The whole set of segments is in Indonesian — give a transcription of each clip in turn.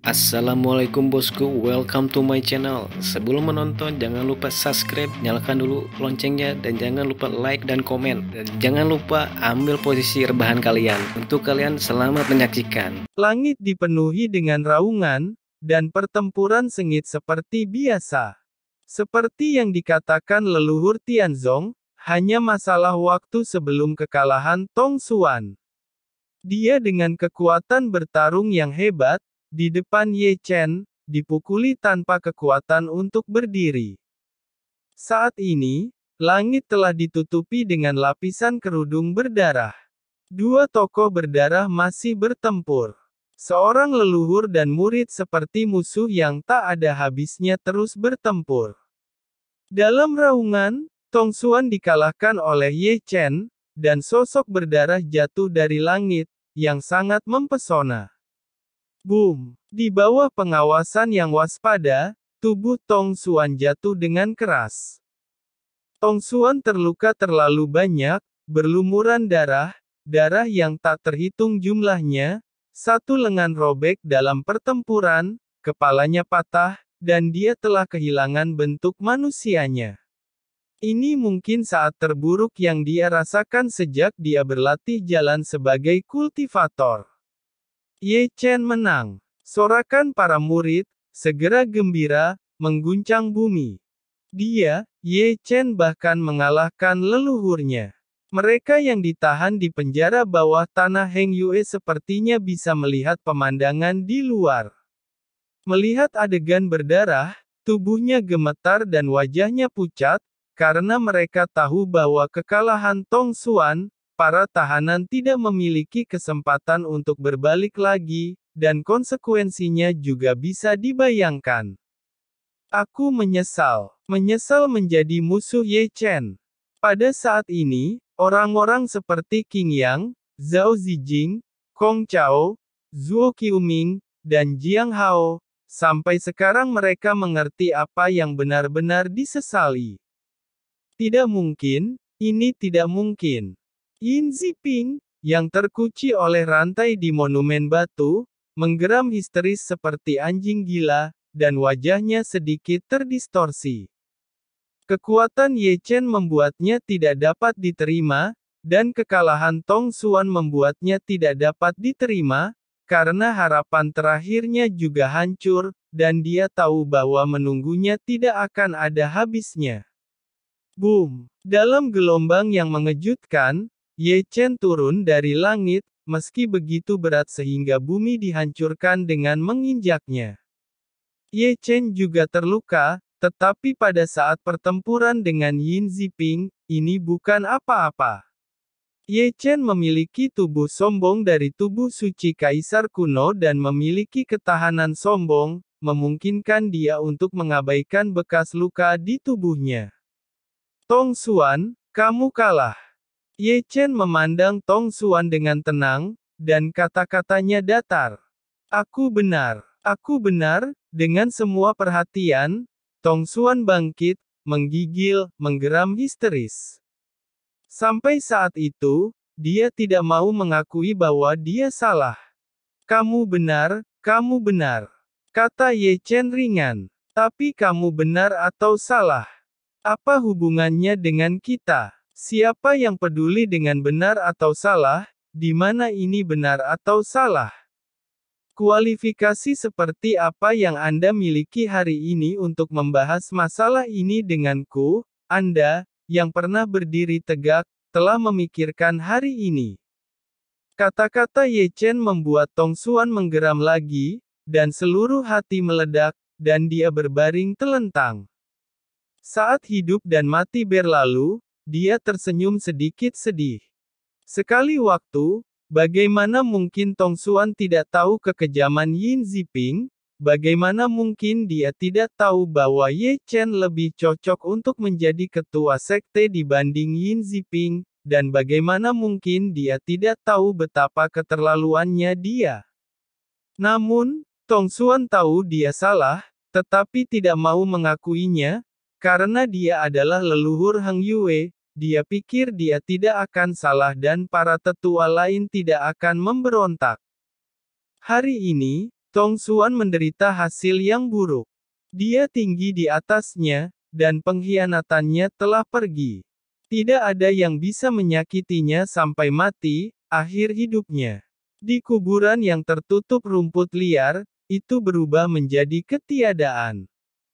Assalamualaikum bosku, welcome to my channel Sebelum menonton jangan lupa subscribe, nyalakan dulu loncengnya Dan jangan lupa like dan komen Dan jangan lupa ambil posisi rebahan kalian Untuk kalian selamat menyaksikan Langit dipenuhi dengan raungan dan pertempuran sengit seperti biasa Seperti yang dikatakan leluhur Tianzong Hanya masalah waktu sebelum kekalahan Tong Suan dia dengan kekuatan bertarung yang hebat, di depan Ye Chen, dipukuli tanpa kekuatan untuk berdiri. Saat ini, langit telah ditutupi dengan lapisan kerudung berdarah. Dua tokoh berdarah masih bertempur. Seorang leluhur dan murid seperti musuh yang tak ada habisnya terus bertempur. Dalam raungan, Tong Xuan dikalahkan oleh Ye Chen, dan sosok berdarah jatuh dari langit, yang sangat mempesona. Boom! Di bawah pengawasan yang waspada, tubuh Tong Suan jatuh dengan keras. Tong Suan terluka terlalu banyak, berlumuran darah, darah yang tak terhitung jumlahnya, satu lengan robek dalam pertempuran, kepalanya patah, dan dia telah kehilangan bentuk manusianya. Ini mungkin saat terburuk yang dia rasakan sejak dia berlatih jalan sebagai kultivator. Ye Chen menang. Sorakan para murid, segera gembira, mengguncang bumi. Dia, Ye Chen bahkan mengalahkan leluhurnya. Mereka yang ditahan di penjara bawah tanah Heng Yue sepertinya bisa melihat pemandangan di luar. Melihat adegan berdarah, tubuhnya gemetar dan wajahnya pucat, karena mereka tahu bahwa kekalahan Tong Xuan para tahanan tidak memiliki kesempatan untuk berbalik lagi, dan konsekuensinya juga bisa dibayangkan. Aku menyesal, menyesal menjadi musuh Ye Chen. Pada saat ini, orang-orang seperti King Yang, Zhao Zijing, Kong Chao, Zhuo Qiuming, dan Jiang Hao, sampai sekarang mereka mengerti apa yang benar-benar disesali. Tidak mungkin, ini tidak mungkin. Yin Ziping, yang terkunci oleh rantai di monumen batu, menggeram histeris seperti anjing gila, dan wajahnya sedikit terdistorsi. Kekuatan Ye Chen membuatnya tidak dapat diterima, dan kekalahan Tong Suan membuatnya tidak dapat diterima, karena harapan terakhirnya juga hancur, dan dia tahu bahwa menunggunya tidak akan ada habisnya. Boom! Dalam gelombang yang mengejutkan, Ye Chen turun dari langit, meski begitu berat sehingga bumi dihancurkan dengan menginjaknya. Ye Chen juga terluka, tetapi pada saat pertempuran dengan Yin Ziping, ini bukan apa-apa. Ye Chen memiliki tubuh sombong dari tubuh suci kaisar kuno dan memiliki ketahanan sombong, memungkinkan dia untuk mengabaikan bekas luka di tubuhnya. Tong Xuan, kamu kalah. Ye Chen memandang Tong Xuan dengan tenang, dan kata-katanya datar. Aku benar, aku benar, dengan semua perhatian, Tong Xuan bangkit, menggigil, menggeram histeris. Sampai saat itu, dia tidak mau mengakui bahwa dia salah. Kamu benar, kamu benar. Kata Ye Chen ringan. Tapi kamu benar atau salah? Apa hubungannya dengan kita? Siapa yang peduli dengan benar atau salah, di mana ini benar atau salah? Kualifikasi seperti apa yang Anda miliki hari ini untuk membahas masalah ini denganku, Anda, yang pernah berdiri tegak, telah memikirkan hari ini. Kata-kata Ye Chen membuat Tong Xuan menggeram lagi, dan seluruh hati meledak, dan dia berbaring telentang. Saat hidup dan mati berlalu, dia tersenyum sedikit sedih. Sekali waktu, bagaimana mungkin Tong Suan tidak tahu kekejaman Yin Ziping? Bagaimana mungkin dia tidak tahu bahwa Ye Chen lebih cocok untuk menjadi ketua sekte dibanding Yin Ziping, dan bagaimana mungkin dia tidak tahu betapa keterlaluannya dia. Namun, Tong Suan tahu dia salah, tetapi tidak mau mengakuinya, karena dia adalah leluhur Hang Yue, dia pikir dia tidak akan salah dan para tetua lain tidak akan memberontak. Hari ini, Tong Suan menderita hasil yang buruk. Dia tinggi di atasnya, dan pengkhianatannya telah pergi. Tidak ada yang bisa menyakitinya sampai mati, akhir hidupnya. Di kuburan yang tertutup rumput liar, itu berubah menjadi ketiadaan.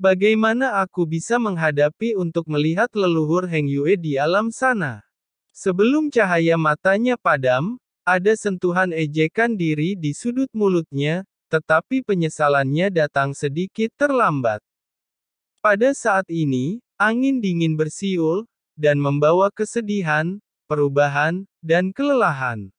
Bagaimana aku bisa menghadapi untuk melihat leluhur Heng Yue di alam sana? Sebelum cahaya matanya padam, ada sentuhan ejekan diri di sudut mulutnya, tetapi penyesalannya datang sedikit terlambat. Pada saat ini, angin dingin bersiul, dan membawa kesedihan, perubahan, dan kelelahan.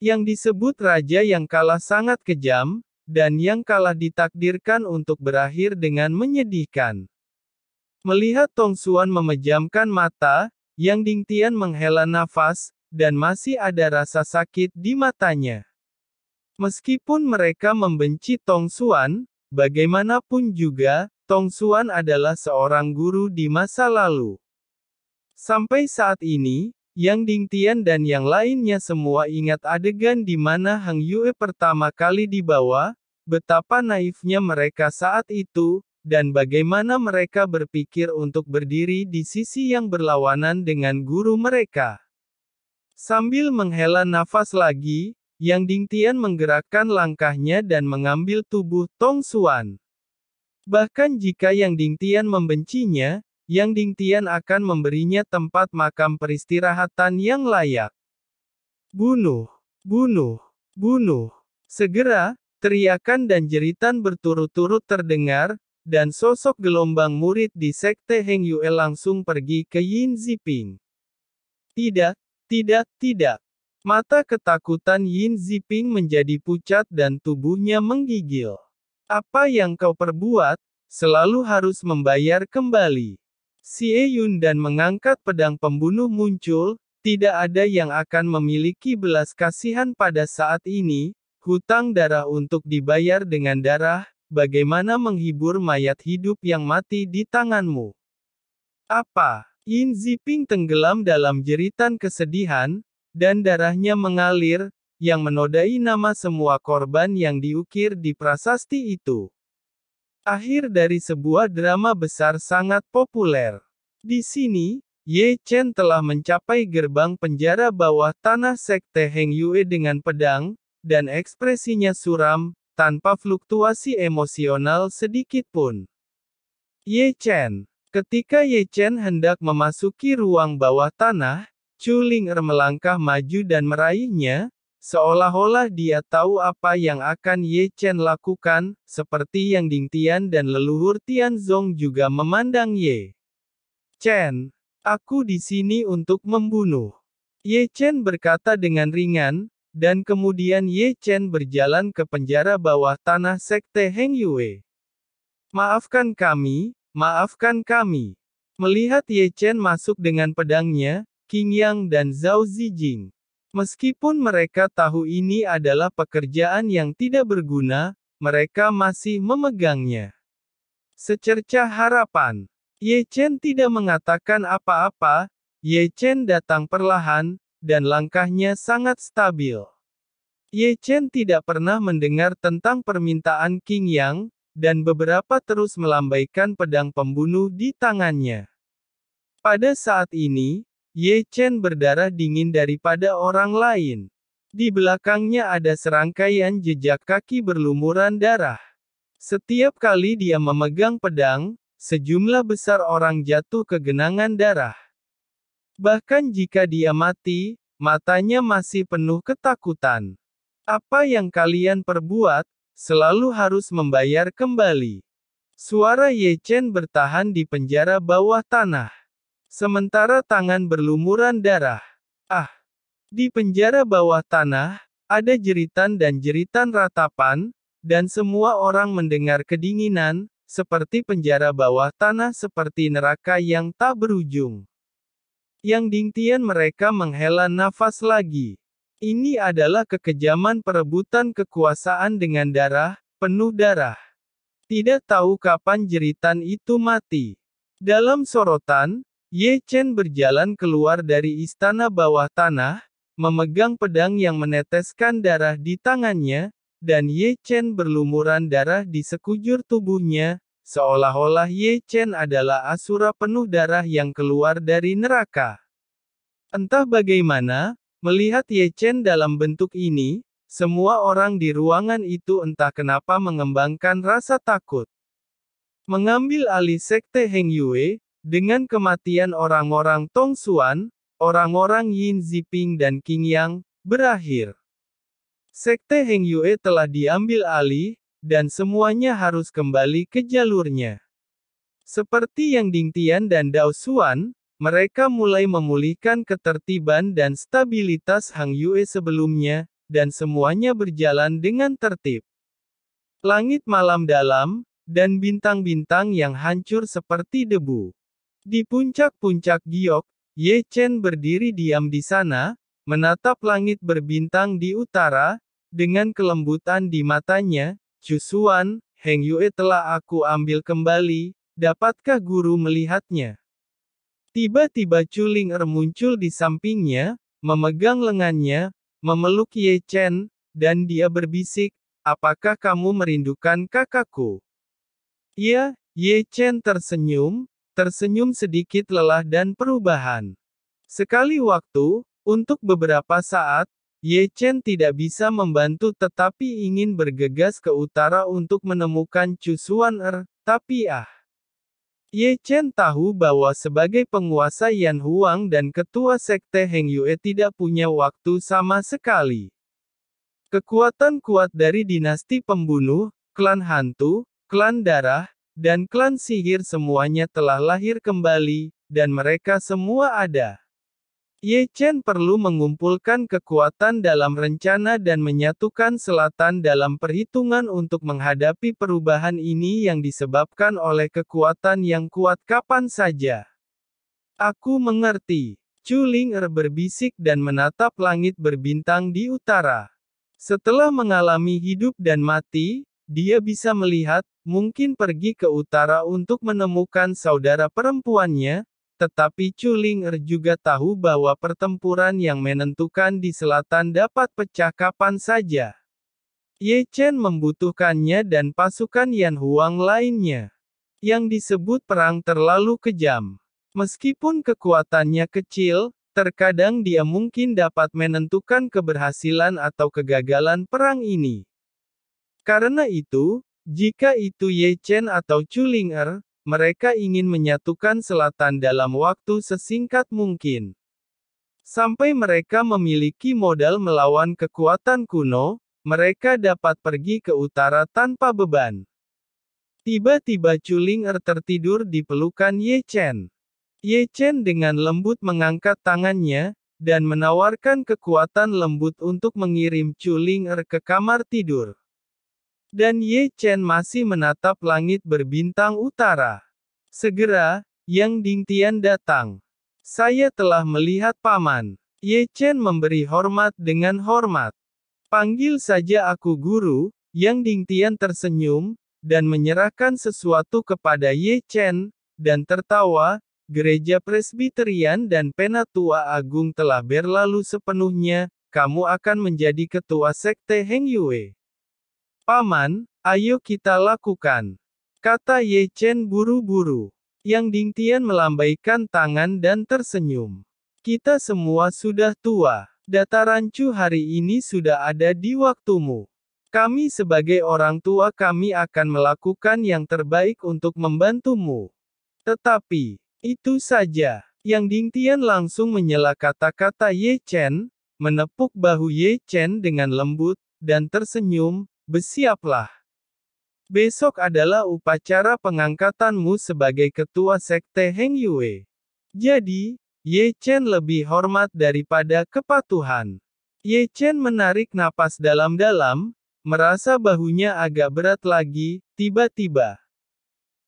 Yang disebut raja yang kalah sangat kejam, dan yang kalah ditakdirkan untuk berakhir dengan menyedihkan. Melihat Tong Suan memejamkan mata, Yang Ding Tian menghela nafas, dan masih ada rasa sakit di matanya. Meskipun mereka membenci Tong Suan, bagaimanapun juga, Tong Suan adalah seorang guru di masa lalu. Sampai saat ini, Yang Dingtian dan yang lainnya semua ingat adegan di mana Hang Yue pertama kali dibawa, Betapa naifnya mereka saat itu, dan bagaimana mereka berpikir untuk berdiri di sisi yang berlawanan dengan guru mereka. Sambil menghela nafas lagi, Yang Dingtian menggerakkan langkahnya dan mengambil tubuh Tong Xuan. Bahkan jika Yang Dingtian membencinya, yang Dingtian akan memberinya tempat makam peristirahatan yang layak. Bunuh, bunuh, bunuh. Segera, Teriakan dan jeritan berturut-turut terdengar, dan sosok gelombang murid di sekte Heng Yue langsung pergi ke Yin Ziping. Tidak, tidak, tidak. Mata ketakutan Yin Ziping menjadi pucat dan tubuhnya menggigil. Apa yang kau perbuat, selalu harus membayar kembali. Si Eun dan mengangkat pedang pembunuh muncul, tidak ada yang akan memiliki belas kasihan pada saat ini, Hutang darah untuk dibayar dengan darah, bagaimana menghibur mayat hidup yang mati di tanganmu? Apa? Yin Ziping tenggelam dalam jeritan kesedihan, dan darahnya mengalir, yang menodai nama semua korban yang diukir di prasasti itu. Akhir dari sebuah drama besar sangat populer. Di sini, Ye Chen telah mencapai gerbang penjara bawah tanah Sekte Heng Yue dengan pedang, dan ekspresinya suram, tanpa fluktuasi emosional sedikit pun. Ye Chen Ketika Ye Chen hendak memasuki ruang bawah tanah, Chu Ling er melangkah maju dan meraihnya, seolah-olah dia tahu apa yang akan Ye Chen lakukan, seperti yang Ding Tian dan leluhur Tian Zong juga memandang Ye. Chen, aku di sini untuk membunuh. Ye Chen berkata dengan ringan, dan kemudian Ye Chen berjalan ke penjara bawah tanah Sekte Heng Yue. Maafkan kami, maafkan kami. Melihat Ye Chen masuk dengan pedangnya, King Yang dan Zhao Zijing. Meskipun mereka tahu ini adalah pekerjaan yang tidak berguna, mereka masih memegangnya. Secerca harapan, Ye Chen tidak mengatakan apa-apa, Ye Chen datang perlahan, dan langkahnya sangat stabil. Ye Chen tidak pernah mendengar tentang permintaan King Yang, dan beberapa terus melambaikan pedang pembunuh di tangannya. Pada saat ini, Ye Chen berdarah dingin daripada orang lain. Di belakangnya ada serangkaian jejak kaki berlumuran darah. Setiap kali dia memegang pedang, sejumlah besar orang jatuh ke genangan darah. Bahkan jika dia mati, matanya masih penuh ketakutan. Apa yang kalian perbuat, selalu harus membayar kembali. Suara Ye Chen bertahan di penjara bawah tanah. Sementara tangan berlumuran darah. Ah! Di penjara bawah tanah, ada jeritan dan jeritan ratapan, dan semua orang mendengar kedinginan, seperti penjara bawah tanah seperti neraka yang tak berujung. Yang dingtian mereka menghela nafas lagi. Ini adalah kekejaman perebutan kekuasaan dengan darah, penuh darah. Tidak tahu kapan jeritan itu mati. Dalam sorotan, Ye Chen berjalan keluar dari istana bawah tanah, memegang pedang yang meneteskan darah di tangannya, dan Ye Chen berlumuran darah di sekujur tubuhnya, Seolah-olah Ye Chen adalah asura penuh darah yang keluar dari neraka. Entah bagaimana, melihat Ye Chen dalam bentuk ini, semua orang di ruangan itu entah kenapa mengembangkan rasa takut. Mengambil alih sekte Heng Yue, dengan kematian orang-orang Tong Xuan, orang-orang Yin Ziping dan King Yang, berakhir. Sekte Heng Yue telah diambil alih, dan semuanya harus kembali ke jalurnya. Seperti yang Ding Tian dan Dao Xuan, mereka mulai memulihkan ketertiban dan stabilitas Hang Yue sebelumnya, dan semuanya berjalan dengan tertib. Langit malam dalam, dan bintang-bintang yang hancur seperti debu. Di puncak-puncak giok, Ye Chen berdiri diam di sana, menatap langit berbintang di utara, dengan kelembutan di matanya, Suan, Heng Yue telah aku ambil kembali, dapatkah guru melihatnya? Tiba-tiba Chuling Er muncul di sampingnya, memegang lengannya, memeluk Ye Chen, dan dia berbisik, apakah kamu merindukan kakakku? Ya, Ye Chen tersenyum, tersenyum sedikit lelah dan perubahan. Sekali waktu, untuk beberapa saat, Ye Chen tidak bisa membantu tetapi ingin bergegas ke utara untuk menemukan Chu Er, tapi ah. Ye Chen tahu bahwa sebagai penguasa Yan Huang dan ketua sekte Heng Yue tidak punya waktu sama sekali. Kekuatan kuat dari dinasti pembunuh, klan hantu, klan darah, dan klan sihir semuanya telah lahir kembali, dan mereka semua ada. Ye Chen perlu mengumpulkan kekuatan dalam rencana dan menyatukan selatan dalam perhitungan untuk menghadapi perubahan ini yang disebabkan oleh kekuatan yang kuat kapan saja. Aku mengerti. Chu Ling Er berbisik dan menatap langit berbintang di utara. Setelah mengalami hidup dan mati, dia bisa melihat, mungkin pergi ke utara untuk menemukan saudara perempuannya, tetapi Chulinger juga tahu bahwa pertempuran yang menentukan di selatan dapat pecah kapan saja. Ye Chen membutuhkannya dan pasukan Yan Huang lainnya. Yang disebut perang terlalu kejam. Meskipun kekuatannya kecil, terkadang dia mungkin dapat menentukan keberhasilan atau kegagalan perang ini. Karena itu, jika itu Ye Chen atau Chulinger, mereka ingin menyatukan selatan dalam waktu sesingkat mungkin. Sampai mereka memiliki modal melawan kekuatan kuno, mereka dapat pergi ke utara tanpa beban. Tiba-tiba Chulinger tertidur di pelukan Ye Chen. Ye Chen dengan lembut mengangkat tangannya, dan menawarkan kekuatan lembut untuk mengirim Chulinger ke kamar tidur. Dan Ye Chen masih menatap langit berbintang utara. Segera, Yang Ding Tian datang. Saya telah melihat paman. Ye Chen memberi hormat dengan hormat. Panggil saja aku guru, Yang Ding Tian tersenyum, dan menyerahkan sesuatu kepada Ye Chen, dan tertawa, gereja Presbiterian dan Penatua Agung telah berlalu sepenuhnya, kamu akan menjadi ketua sekte Heng Yue. Paman, ayo kita lakukan. Kata Ye Chen buru-buru. Yang Ding Tian melambaikan tangan dan tersenyum. Kita semua sudah tua. Data rancu hari ini sudah ada di waktumu. Kami sebagai orang tua kami akan melakukan yang terbaik untuk membantumu. Tetapi, itu saja. Yang Ding Tian langsung menyela kata-kata Ye Chen, menepuk bahu Ye Chen dengan lembut, dan tersenyum, Bersiaplah. Besok adalah upacara pengangkatanmu sebagai ketua sekte Heng Yue. Jadi, Ye Chen lebih hormat daripada kepatuhan. Ye Chen menarik napas dalam-dalam, merasa bahunya agak berat lagi, tiba-tiba.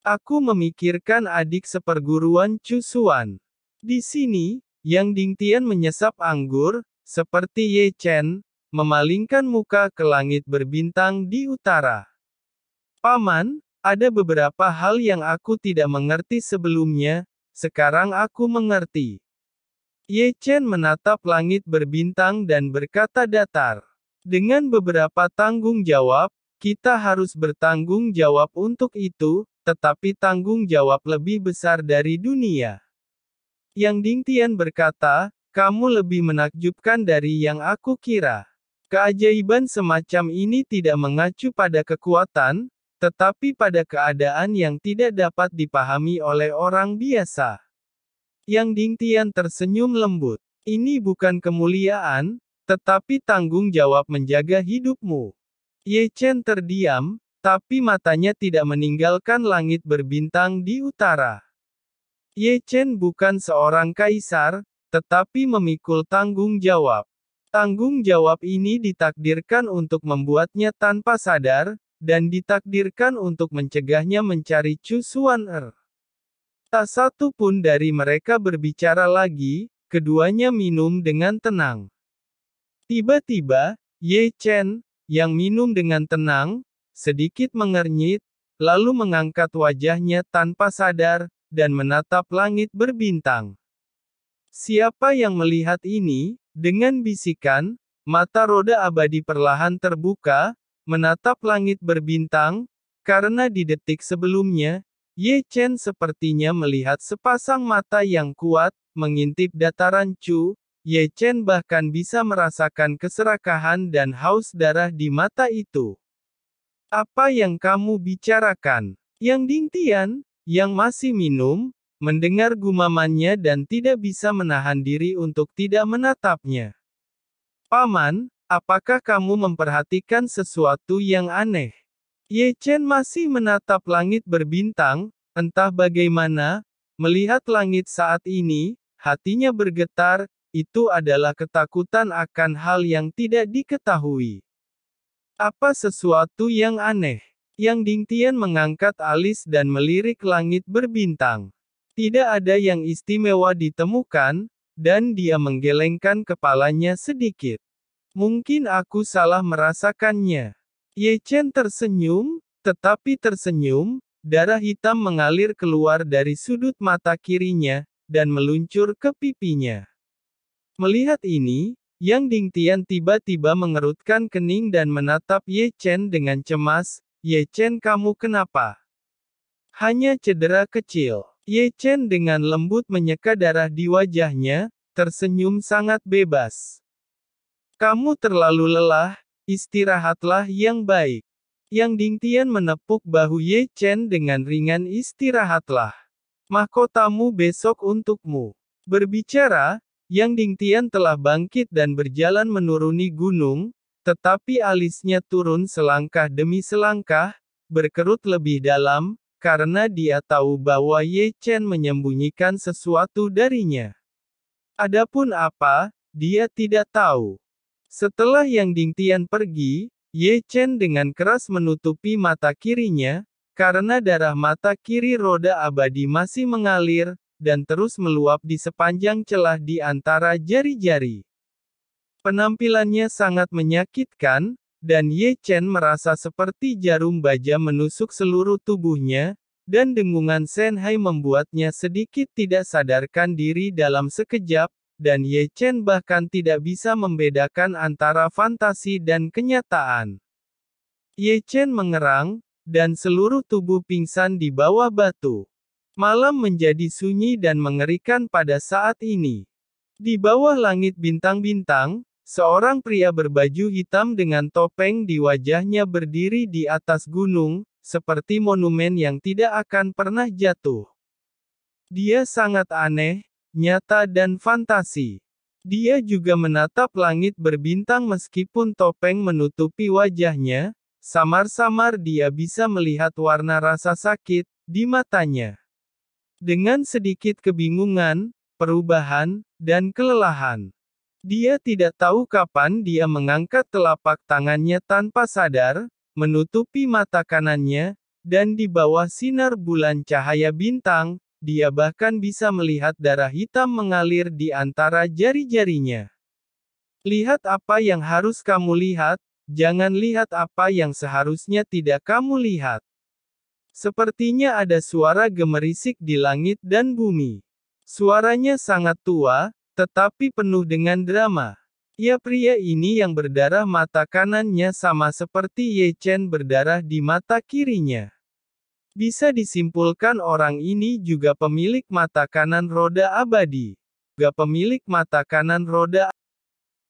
Aku memikirkan adik seperguruan Suan. Di sini, Yang Ding Tian menyesap anggur, seperti Ye Chen, memalingkan muka ke langit berbintang di utara. Paman, ada beberapa hal yang aku tidak mengerti sebelumnya, sekarang aku mengerti. Ye Chen menatap langit berbintang dan berkata datar. Dengan beberapa tanggung jawab, kita harus bertanggung jawab untuk itu, tetapi tanggung jawab lebih besar dari dunia. Yang Ding Tian berkata, kamu lebih menakjubkan dari yang aku kira. Keajaiban semacam ini tidak mengacu pada kekuatan, tetapi pada keadaan yang tidak dapat dipahami oleh orang biasa. Yang Dingtian tersenyum lembut. Ini bukan kemuliaan, tetapi tanggung jawab menjaga hidupmu. Ye Chen terdiam, tapi matanya tidak meninggalkan langit berbintang di utara. Ye Chen bukan seorang kaisar, tetapi memikul tanggung jawab. Tanggung jawab ini ditakdirkan untuk membuatnya tanpa sadar, dan ditakdirkan untuk mencegahnya mencari cusuan er. Tak satu pun dari mereka berbicara lagi, keduanya minum dengan tenang. Tiba-tiba, Ye Chen, yang minum dengan tenang, sedikit mengernyit, lalu mengangkat wajahnya tanpa sadar, dan menatap langit berbintang. Siapa yang melihat ini, dengan bisikan, mata roda abadi perlahan terbuka, menatap langit berbintang, karena di detik sebelumnya, Ye Chen sepertinya melihat sepasang mata yang kuat, mengintip dataran Chu, Ye Chen bahkan bisa merasakan keserakahan dan haus darah di mata itu. Apa yang kamu bicarakan? Yang Ding Tian, yang masih minum, mendengar gumamannya dan tidak bisa menahan diri untuk tidak menatapnya. Paman, apakah kamu memperhatikan sesuatu yang aneh? Ye Chen masih menatap langit berbintang, entah bagaimana, melihat langit saat ini, hatinya bergetar, itu adalah ketakutan akan hal yang tidak diketahui. Apa sesuatu yang aneh? Yang Ding Tian mengangkat alis dan melirik langit berbintang. Tidak ada yang istimewa ditemukan, dan dia menggelengkan kepalanya sedikit. Mungkin aku salah merasakannya. Ye Chen tersenyum, tetapi tersenyum, darah hitam mengalir keluar dari sudut mata kirinya, dan meluncur ke pipinya. Melihat ini, Yang Ding Tian tiba-tiba mengerutkan kening dan menatap Ye Chen dengan cemas, Ye Chen kamu kenapa? Hanya cedera kecil. Ye Chen dengan lembut menyeka darah di wajahnya, tersenyum sangat bebas. Kamu terlalu lelah, istirahatlah yang baik. Yang Ding Tian menepuk bahu Ye Chen dengan ringan istirahatlah. Mahkotamu besok untukmu. Berbicara, Yang Ding Tian telah bangkit dan berjalan menuruni gunung, tetapi alisnya turun selangkah demi selangkah, berkerut lebih dalam, karena dia tahu bahwa Ye Chen menyembunyikan sesuatu darinya. Adapun apa, dia tidak tahu. Setelah Yang Ding Tian pergi, Ye Chen dengan keras menutupi mata kirinya, karena darah mata kiri roda abadi masih mengalir, dan terus meluap di sepanjang celah di antara jari-jari. Penampilannya sangat menyakitkan, dan Ye Chen merasa seperti jarum baja menusuk seluruh tubuhnya, dan dengungan Sen Hai membuatnya sedikit tidak sadarkan diri dalam sekejap, dan Ye Chen bahkan tidak bisa membedakan antara fantasi dan kenyataan. Ye Chen mengerang, dan seluruh tubuh pingsan di bawah batu. Malam menjadi sunyi dan mengerikan pada saat ini. Di bawah langit bintang-bintang, Seorang pria berbaju hitam dengan topeng di wajahnya berdiri di atas gunung, seperti monumen yang tidak akan pernah jatuh. Dia sangat aneh, nyata dan fantasi. Dia juga menatap langit berbintang meskipun topeng menutupi wajahnya, samar-samar dia bisa melihat warna rasa sakit di matanya. Dengan sedikit kebingungan, perubahan, dan kelelahan. Dia tidak tahu kapan dia mengangkat telapak tangannya tanpa sadar, menutupi mata kanannya, dan di bawah sinar bulan cahaya bintang, dia bahkan bisa melihat darah hitam mengalir di antara jari-jarinya. Lihat apa yang harus kamu lihat, jangan lihat apa yang seharusnya tidak kamu lihat. Sepertinya ada suara gemerisik di langit dan bumi. Suaranya sangat tua, tetapi penuh dengan drama. Ya pria ini yang berdarah mata kanannya sama seperti Ye Chen berdarah di mata kirinya. Bisa disimpulkan orang ini juga pemilik mata kanan roda abadi. Juga pemilik mata kanan roda